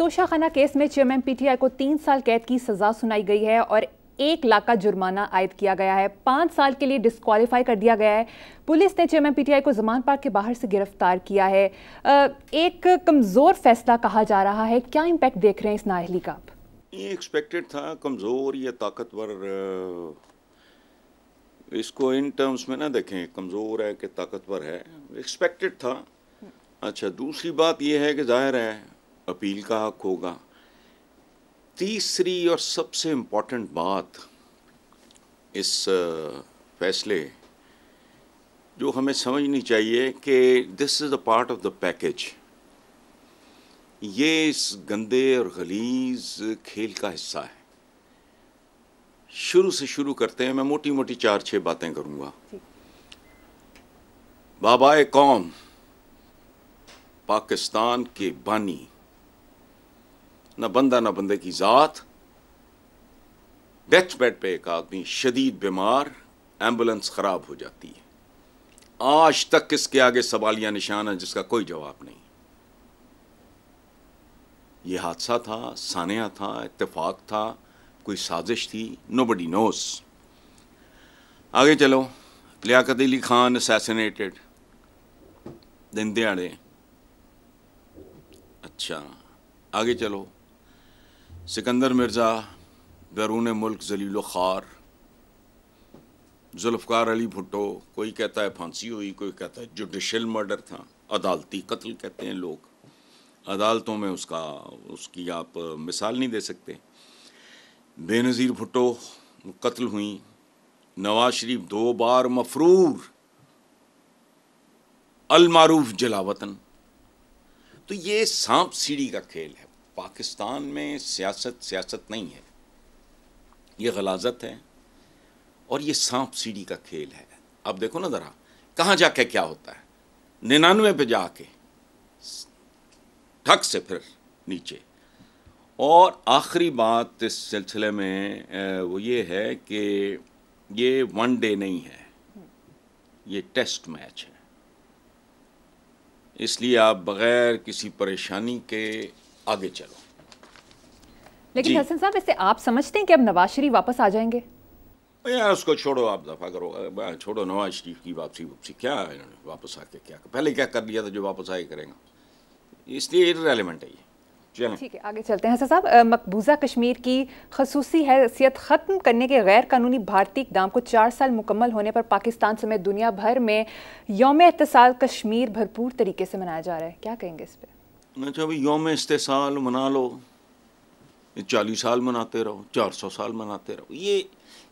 Toshakhana case में chairman PTI को तीन साल कैद की सजा सुनाई गई है और एक लाख का जुर्माना आयद किया गया है पाँच साल के लिए डिस्कालीफाई कर दिया गया है पुलिस ने चेयरमैन पीटीआई को जमान पार्क के बाहर से गिरफ्तार किया है एक कमज़ोर फैसला कहा जा रहा है क्या इम्पैक्ट देख रहे हैं इस नाहली का ये एक्सपेक्टेड था कमज़ोर या ताकतवर इसको इन टर्म्स में ना देखें कमज़ोर है कि ताकतवर है एक्सपेक्टेड था अच्छा दूसरी बात यह है कि जाहिर है अपील का हक होगा तीसरी और सबसे इम्पॉर्टेंट बात इस फैसले जो हमें समझनी चाहिए कि this is a part of the package ये इस गंदे और गलीज खेल का हिस्सा है शुरू से शुरू करते हैं मैं मोटी मोटी चार छः बातें करूँगा बाबा कौम पाकिस्तान के बानी ना बंदा ना बंदे की ज़ात डेथ बेड पे एक आदमी शदीद बीमार एम्बुलेंस ख़राब हो जाती है आज तक किसके आगे सवालिया निशान है जिसका कोई जवाब नहीं ये हादसा था सानिया था इतफाक था कोई साजिश थी नो बडी नोस आगे चलो लियाकत अली खान असैसिनेटेड दिन दिहाड़े अच्छा आगे चलो सिकंदर मिर्ज़ा बैरून मुल्क जलील ख़ार जुल्फ़ार अली भुट्टो कोई कहता है फांसी हुई कोई कहता है जुडिशल मर्डर था अदालती कत्ल कहते हैं लोग अदालतों में उसका उसकी आप मिसाल नहीं दे सकते बेनज़ीर भुट्टो कत्ल हुई नवाज शरीफ दो बार मफरूर अलमारूफ जलावतन तो ये सांप सीढ़ी का खेल है पाकिस्तान में सियासत सियासत नहीं है ये गलाजत है और ये सांप सीढ़ी का खेल है अब देखो ना ज़रा कहाँ जाके क्या होता है निन्यानवे पे जाके ठक से फिर नीचे और आखिरी बात इस सिलसिले में वो ये है कि ये वन डे नहीं है ये टेस्ट मैच है इसलिए आप बग़ैर किसी परेशानी के आगे चलो लेकिन हसन साहब इससे आप समझते हैं कि अब नवाज शरीफ वापस आ जाएंगे यार उसको छोड़ो आप दफ़ा करो छोड़ो नवाज शरीफ की वापसी वापसी क्या इन्होंने वापस आके क्या पहले क्या कर लिया था जो वापस आए करेंगे इसलिए रेलिवेंट है ये ठीक है आगे चलते हैं साहब मकबूजा कश्मीर की खसूसी हैसियत ख़त्म करने के गैर कानूनी भारतीय इकदाम को चार साल मुकम्मल होने पर पाकिस्तान समेत दुनिया भर में योम एहतसाल कश्मीर भरपूर तरीके से मनाया जा रहा है क्या कहेंगे इस पर अच्छा भाई योम इस्तेसाल मना लो चालीस साल मनाते रहो चार सौ साल मनाते रहो ये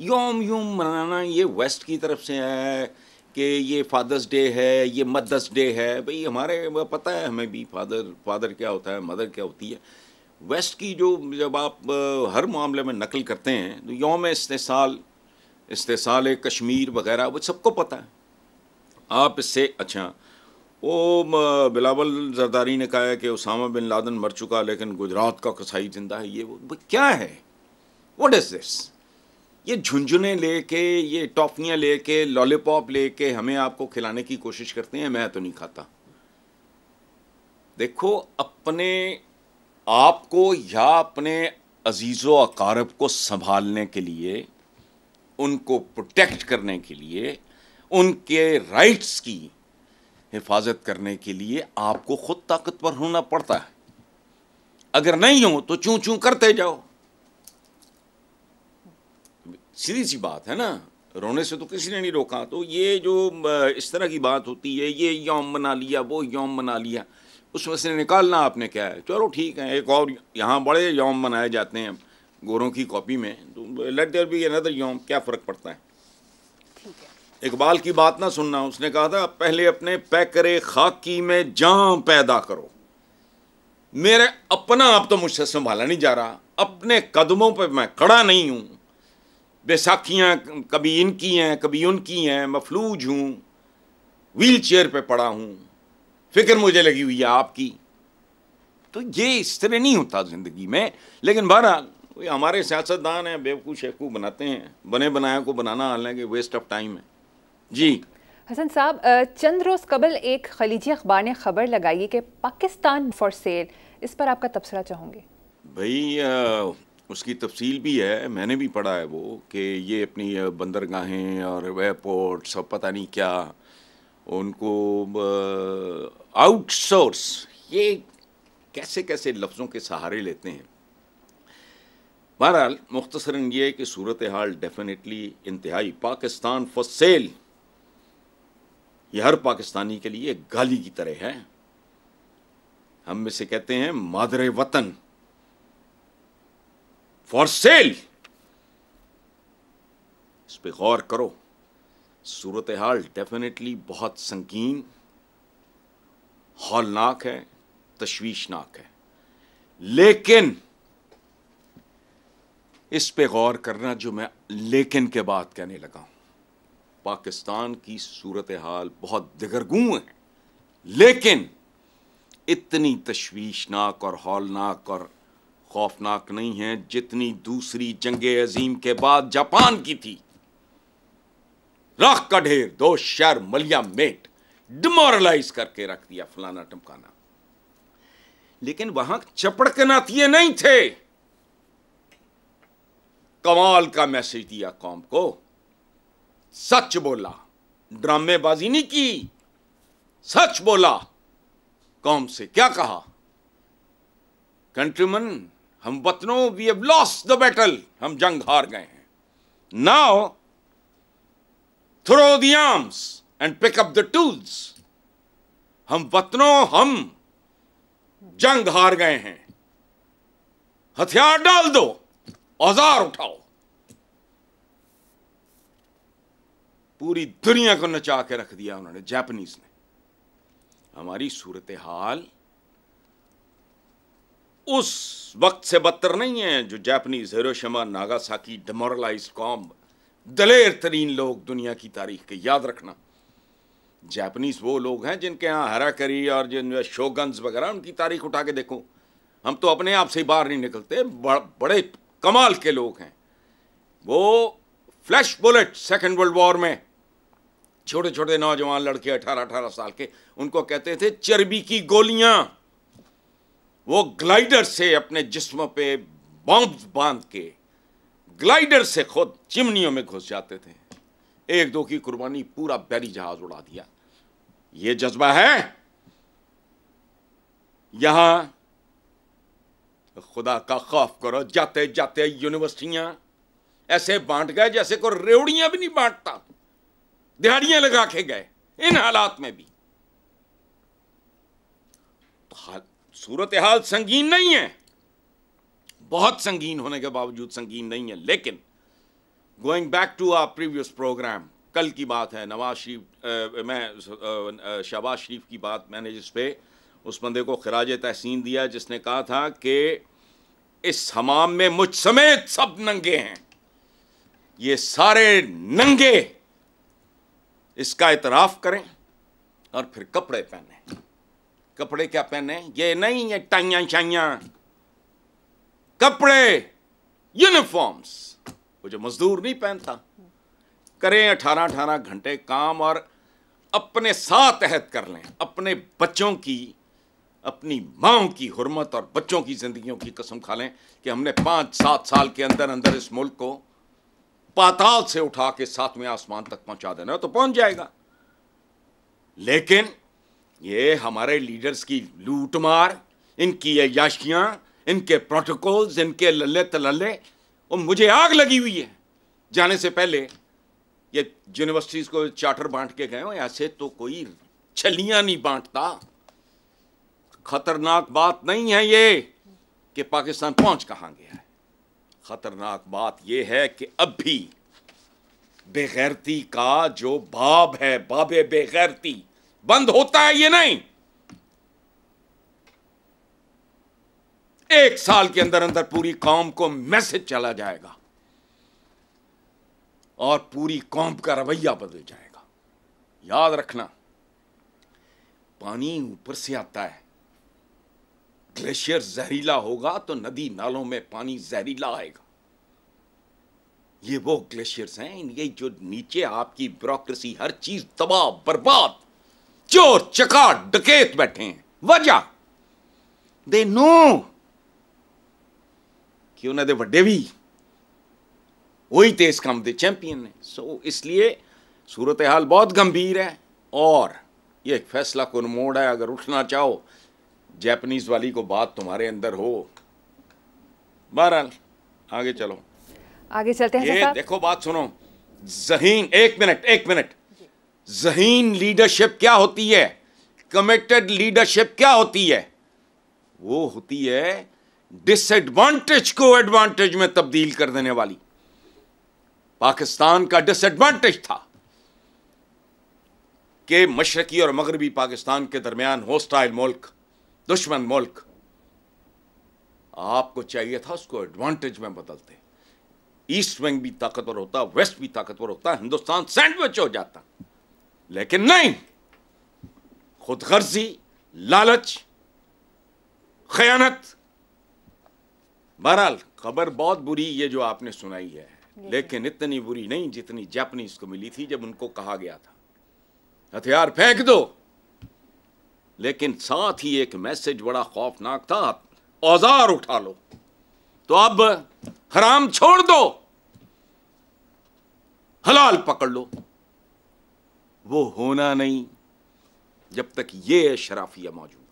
योम योम मनाना ये वेस्ट की तरफ से है कि ये फादर्स डे है ये मदर्स डे है भाई हमारे पता है हमें भी फादर फादर क्या होता है मदर क्या होती है वेस्ट की जो जब आप हर मामले में नकल करते हैं तो योम इस्तेसाल इस्तेसाल कश्मीर वगैरह वो सबको पता है आप इससे अच्छा वो बिलावल जरदारी ने कहा है कि उसामा बिन लादन मर चुका लेकिन गुजरात का कसाई जिंदा है ये वो क्या है वट इज़ दिस ये झुंझुने ले के ये टॉफियाँ ले के लॉलीपॉप ले के हमें आपको खिलाने की कोशिश करते हैं मैं तो नहीं खाता देखो अपने आप को या अपने अजीज़ अकारब को संभालने के लिए उनको प्रोटेक्ट करने के लिए उनके राइट्स की हिफाजत करने के लिए आपको ख़ुद ताकतवर होना पड़ता है अगर नहीं हो तो चू चू करते जाओ सीधी सी बात है ना रोने से तो किसी ने नहीं रोका तो ये जो इस तरह की बात होती है ये यौम बना लिया वो यौम बना लिया उसमें से निकालना आपने क्या है चलो ठीक है एक और यहाँ बड़े यौम बनाए जाते हैं गोरों की कॉपी में तो लेट देयर बी अनदर यौम क्या फ़र्क पड़ता है ठीक है इकबाल की बात ना सुनना उसने कहा था पहले अपने पैकरे खाकी में जाम पैदा करो मेरे अपना आप तो मुझसे संभाला नहीं जा रहा अपने कदमों पर मैं खड़ा नहीं हूँ बैसाखियाँ कभी इनकी हैं कभी उनकी हैं मफलूज हूँ व्हील चेयर पर पड़ा हूँ फिक्र मुझे लगी हुई है आपकी तो ये इस तरह नहीं होता ज़िंदगी में लेकिन बहरा हमारे सियासतदान हैं बेवकूफ़ शेकू बनाते हैं बने बनाया को बनाना हालांकि वेस्ट ऑफ टाइम है जी हसन साहब चंद रोज़ कबल एक खलीजी अखबार ने खबर लगाई कि पाकिस्तान फॉर सेल इस पर आपका तबसरा चाहूँगे भाई उसकी तफसील भी है मैंने भी पढ़ा है वो कि ये अपनी बंदरगाहें और एयरपोर्ट सब पता नहीं क्या उनको आउटसोर्स ये कैसे कैसे लफ्ज़ों के सहारे लेते हैं बहरहाल मुख्तसरन ये कि सूरत हाल डेफिनेटली इंतहाई पाकिस्तान फॉर सेल ये हर पाकिस्तानी के लिए गाली की तरह है हम में से कहते हैं मादर वतन फॉर सेल इस पर गौर करो सूरत हाल डेफिनेटली बहुत संगीन हौलनाक है तश्वीशनाक है लेकिन इस पे गौर करना जो मैं लेकिन के बाद कहने लगा हूं पाकिस्तान की सूरत हाल बहुत दिगरगू है लेकिन इतनी तशवीशनाक और हौलनाक और खौफनाक नहीं है जितनी दूसरी जंग अजीम के बाद जापान की थी राख का ढेर दो शहर मलिया मेट डिमोरलाइज करके रख दिया फलाना टमकाना लेकिन वहां चपड़ के नाती नहीं थे कमाल का मैसेज दिया कौम को सच बोला ड्रामेबाजी नहीं की सच बोला कौम से क्या कहा कंट्रीमन हम वतनों we have lost the battle हम जंग हार गए हैं now throw the arms and pick up the tools हम वतनों हम जंग हार गए हैं हथियार डाल दो औजार उठाओ पूरी दुनिया को नचा के रख दिया उन्होंने जापानीज ने हमारी सूरत हाल उस वक्त से बदतर नहीं है जो जापानीज हिरोशिमा नागासाकी डिमोरलाइज कॉम दलेर तरीन लोग दुनिया की तारीख के याद रखना जापानीज वो लोग हैं जिनके यहाँ हरा करी और जिन शोगन्स वगैरह उनकी तारीख उठा के देखो हम तो अपने आप से ही बाहर नहीं निकलते बड़, बड़े कमाल के लोग हैं वो flash bullet second world war में छोटे छोटे नौजवान लड़के अठारह अठारह साल के उनको कहते थे चर्बी की गोलियां वो ग्लाइडर से अपने जिस्म पे बॉम्ब बांध के ग्लाइडर से खुद चिमनियों में घुस जाते थे एक दो की कुर्बानी पूरा बैरी जहाज उड़ा दिया ये जज्बा है यहां खुदा का खौफ करो जाते जाते यूनिवर्सिटियां ऐसे बांट गए जैसे को रेवड़ियां भी नहीं बांटता दिहाड़ियां लगा के गए इन हालात में भी तो सूरत हाल संगीन नहीं है बहुत संगीन होने के बावजूद संगीन नहीं है लेकिन going back to our previous programme कल की बात है नवाज शरीफ मैं शहबाज शरीफ की बात मैंने जिस पे उस बंदे को खराज तहसीन दिया जिसने कहा था कि इस हमाम में मुझ समेत सब नंगे हैं ये सारे नंगे इसका इतराफ करें और फिर कपड़े पहने कपड़े क्या पहने ये नहीं है टाइया शाइया कपड़े यूनिफॉर्म्स वो जो मजदूर नहीं पहनता करें अठारह अठारह घंटे काम और अपने साथ अहद कर लें अपने बच्चों की अपनी माओ की हरमत और बच्चों की ज़िंदगियों की कसम खा लें कि हमने पाँच सात साल के अंदर अंदर इस मुल्क को पाताल से उठा के सातवें आसमान तक पहुंचा देना तो पहुंच जाएगा लेकिन ये हमारे लीडर्स की लूटमार इनकी अयाशियाँ इनके प्रोटोकॉल्स इनके लल्ले तलल्ले और मुझे आग लगी हुई है जाने से पहले ये यूनिवर्सिटीज़ को चार्टर बांट के गए हो ऐसे तो कोई छलियां नहीं बांटता खतरनाक बात नहीं है ये कि पाकिस्तान पहुंच कहां गया खतरनाक बात यह है कि अब भी बेगैरती का जो बाब है बाबे बेगैरती बंद होता है ये नहीं एक साल के अंदर अंदर पूरी कौम को मैसेज चला जाएगा और पूरी कौम का रवैया बदल जाएगा याद रखना पानी ऊपर से आता है ग्लेशियर जहरीला होगा तो नदी नालों में पानी जहरीला आएगा ये वो ग्लेशियर्स हैं ये जो नीचे आपकी ब्यूरोक्रेसी हर चीज तबाह बर्बाद चोर चका डकेत बैठे हैं वजह दे नो कि ਉਹਨਾਂ ਦੇ ਵੱਡੇ ਵੀ ਉਹੀ ਤੇ ਇਸ ਕੰਮ ਦੇ ਚੈਂਪੀਅਨ ਨੇ ਸੋ ਇਸ ਲਈ ਸੂਰਤ ਹਾਲ ਬਹੁਤ ਗੰਭੀਰ ਹੈ ਔਰ ਇਹ ਇੱਕ ਫੈਸਲਾ ਕੋਨ ਮੋੜ ਹੈ ਅਗਰ ਉੱਠਣਾ जैपनीज वाली को बात तुम्हारे अंदर हो बहरहाल आगे चलो आगे चलते हैं ये देखो बात सुनो जहीन एक मिनट एक मिनट जहीन लीडरशिप क्या होती है कमिटेड लीडरशिप क्या होती है वो होती है डिसएडवांटेज को एडवांटेज में तब्दील कर देने वाली पाकिस्तान का डिसएडवांटेज था कि मशरकी और मगरबी पाकिस्तान के दरमियान होस्टाइल मुल्क दुश्मन मुल्क आपको चाहिए था उसको एडवांटेज में बदलते ईस्ट विंग भी ताकतवर होता वेस्ट भी ताकतवर होता हिंदुस्तान सैंडविच हो जाता लेकिन नहीं खुदगर्जी लालच खयानत बहरहाल खबर बहुत बुरी ये जो आपने सुनाई है लेकिन इतनी बुरी नहीं जितनी जापनीज को मिली थी जब उनको कहा गया था हथियार फेंक दो लेकिन साथ ही एक मैसेज बड़ा खौफनाक था औजार उठा लो तो अब हराम छोड़ दो हलाल पकड़ लो वो होना नहीं जब तक ये अशराफिया मौजूद